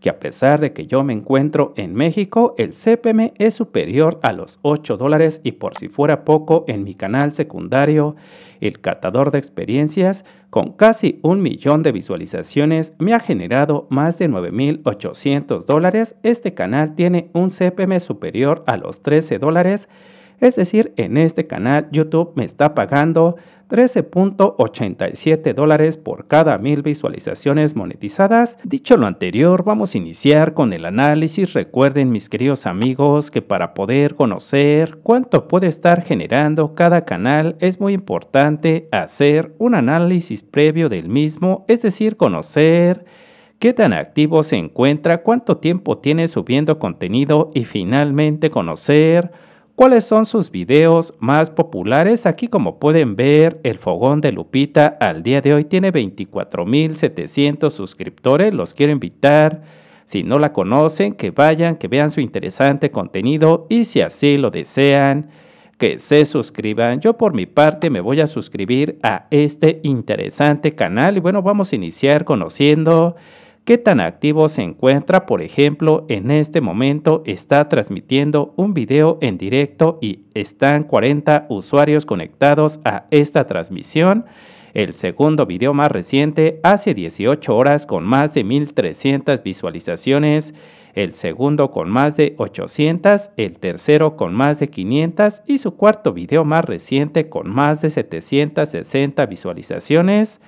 que a pesar de que yo me encuentro en México, el CPM es superior a los 8 dólares y por si fuera poco, en mi canal secundario, El Catador de Experiencias, con casi un millón de visualizaciones, me ha generado más de 9.800 dólares. Este canal tiene un CPM superior a los 13 dólares. Es decir, en este canal YouTube me está pagando 13.87 dólares por cada mil visualizaciones monetizadas. Dicho lo anterior, vamos a iniciar con el análisis. Recuerden, mis queridos amigos, que para poder conocer cuánto puede estar generando cada canal es muy importante hacer un análisis previo del mismo, es decir, conocer qué tan activo se encuentra, cuánto tiempo tiene subiendo contenido y finalmente conocer cuáles son sus videos más populares. Aquí como pueden ver, el fogón de Lupita al día de hoy tiene 24.700 suscriptores. Los quiero invitar, si no la conocen, que vayan, que vean su interesante contenido y si así lo desean, que se suscriban. Yo por mi parte me voy a suscribir a este interesante canal y bueno, vamos a iniciar conociendo qué tan activo se encuentra, por ejemplo, en este momento está transmitiendo un video en directo y están 40 usuarios conectados a esta transmisión. El segundo video más reciente hace 18 horas con más de 1.300 visualizaciones, el segundo con más de 800, el tercero con más de 500 y su cuarto video más reciente con más de 760 visualizaciones.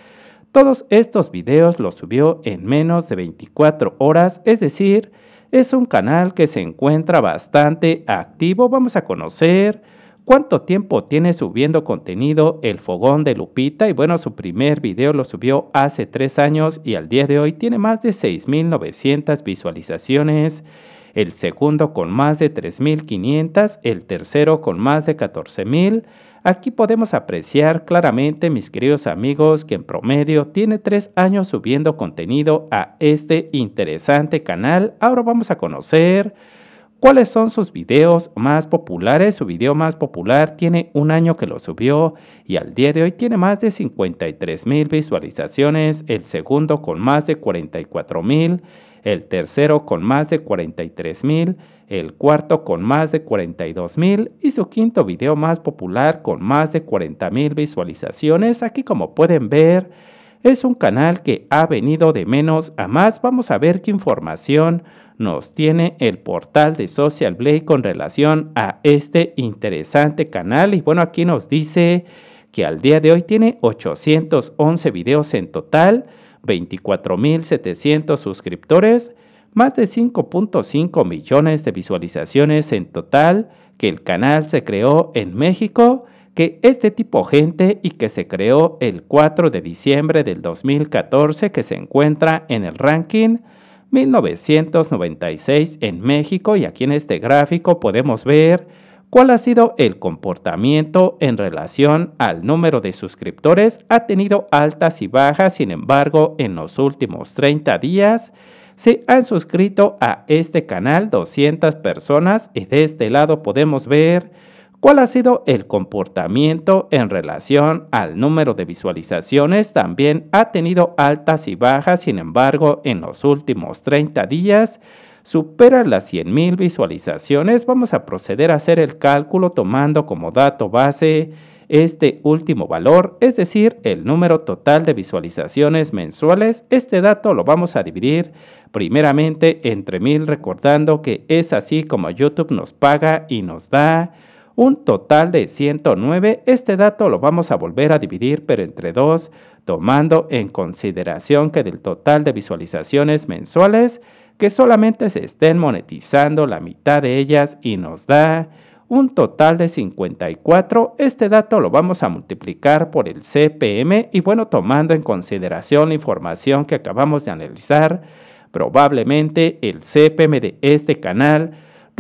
Todos estos videos los subió en menos de 24 horas, es decir, es un canal que se encuentra bastante activo. Vamos a conocer cuánto tiempo tiene subiendo contenido El Fogón de Lupita. Y bueno, su primer video lo subió hace tres años y al día de hoy tiene más de 6.900 visualizaciones. El segundo con más de 3.500, el tercero con más de 14.000 Aquí podemos apreciar claramente, mis queridos amigos, que en promedio tiene tres años subiendo contenido a este interesante canal. Ahora vamos a conocer cuáles son sus videos más populares. Su video más popular tiene un año que lo subió y al día de hoy tiene más de 53 mil visualizaciones. El segundo con más de 44 mil el tercero con más de 43,000, mil, el cuarto con más de 42 mil y su quinto video más popular con más de 40 mil visualizaciones. Aquí como pueden ver es un canal que ha venido de menos a más. Vamos a ver qué información nos tiene el portal de Social Blade con relación a este interesante canal. Y bueno, aquí nos dice que al día de hoy tiene 811 videos en total 24.700 suscriptores, más de 5.5 millones de visualizaciones en total, que el canal se creó en México, que este tipo gente y que se creó el 4 de diciembre del 2014 que se encuentra en el ranking 1996 en México y aquí en este gráfico podemos ver cuál ha sido el comportamiento en relación al número de suscriptores, ha tenido altas y bajas, sin embargo, en los últimos 30 días se han suscrito a este canal 200 personas y de este lado podemos ver cuál ha sido el comportamiento en relación al número de visualizaciones, también ha tenido altas y bajas, sin embargo, en los últimos 30 días supera las 100.000 visualizaciones. Vamos a proceder a hacer el cálculo tomando como dato base este último valor, es decir, el número total de visualizaciones mensuales. Este dato lo vamos a dividir primeramente entre 1.000, recordando que es así como YouTube nos paga y nos da un total de 109. Este dato lo vamos a volver a dividir, pero entre dos, tomando en consideración que del total de visualizaciones mensuales, que solamente se estén monetizando la mitad de ellas y nos da un total de 54. Este dato lo vamos a multiplicar por el CPM y bueno, tomando en consideración la información que acabamos de analizar, probablemente el CPM de este canal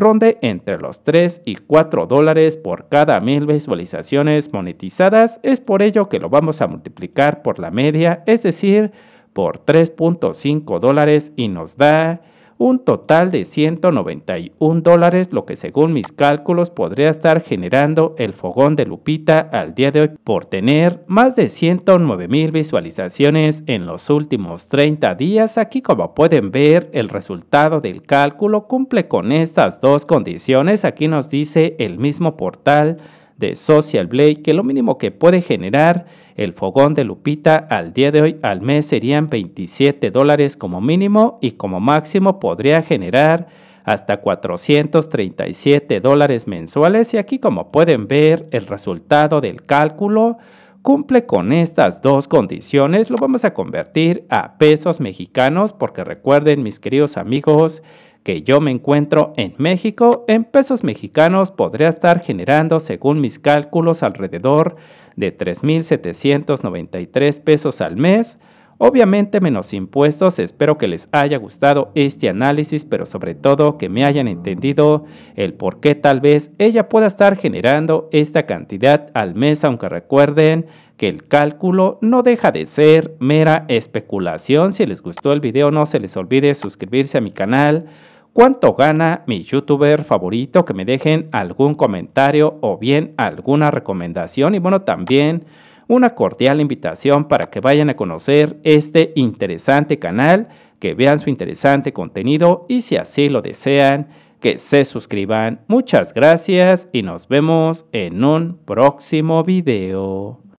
ronde entre los 3 y 4 dólares por cada mil visualizaciones monetizadas, es por ello que lo vamos a multiplicar por la media, es decir, por 3.5 dólares y nos da un total de 191 dólares, lo que según mis cálculos podría estar generando el fogón de Lupita al día de hoy por tener más de 109 mil visualizaciones en los últimos 30 días. Aquí como pueden ver el resultado del cálculo cumple con estas dos condiciones. Aquí nos dice el mismo portal de Social Blade que lo mínimo que puede generar el fogón de Lupita al día de hoy al mes serían 27 dólares como mínimo y como máximo podría generar hasta 437 dólares mensuales y aquí como pueden ver el resultado del cálculo cumple con estas dos condiciones lo vamos a convertir a pesos mexicanos porque recuerden mis queridos amigos que yo me encuentro en México, en pesos mexicanos podría estar generando, según mis cálculos, alrededor de 3.793 pesos al mes. Obviamente menos impuestos, espero que les haya gustado este análisis, pero sobre todo que me hayan entendido el por qué tal vez ella pueda estar generando esta cantidad al mes, aunque recuerden que el cálculo no deja de ser mera especulación. Si les gustó el video no se les olvide suscribirse a mi canal ¿Cuánto gana mi youtuber favorito? Que me dejen algún comentario o bien alguna recomendación. Y bueno, también una cordial invitación para que vayan a conocer este interesante canal, que vean su interesante contenido y si así lo desean, que se suscriban. Muchas gracias y nos vemos en un próximo video.